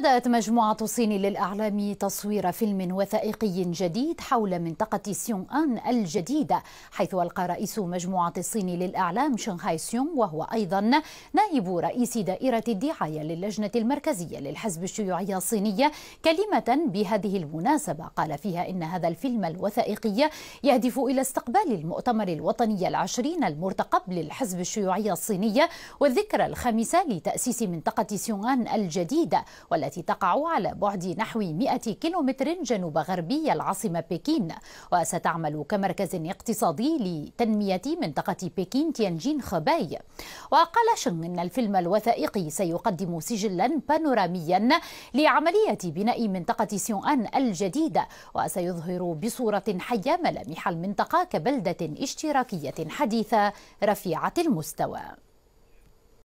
بدأت مجموعة صين للإعلام تصوير فيلم وثائقي جديد حول منطقة سيونغ أن الجديدة حيث ألقى رئيس مجموعة الصين للإعلام شنغهاي سيونغ وهو أيضا نائب رئيس دائرة الدعاية للجنة المركزية للحزب الشيوعي الصينية كلمة بهذه المناسبة قال فيها إن هذا الفيلم الوثائقي يهدف إلى استقبال المؤتمر الوطني العشرين المرتقب للحزب الشيوعي الصينية والذكرى الخامسة لتأسيس منطقة سيونغ أن الجديدة والتي التي تقع على بعد نحو 100 كيلومتر جنوب غربي العاصمة بكين وستعمل كمركز اقتصادي لتنمية منطقة بكين تيانجين خباي وقال شن أن الفيلم الوثائقي سيقدم سجلا بانوراميا لعملية بناء منطقة سيون أن الجديدة وسيظهر بصورة حية ملامح المنطقة كبلدة اشتراكية حديثة رفيعة المستوى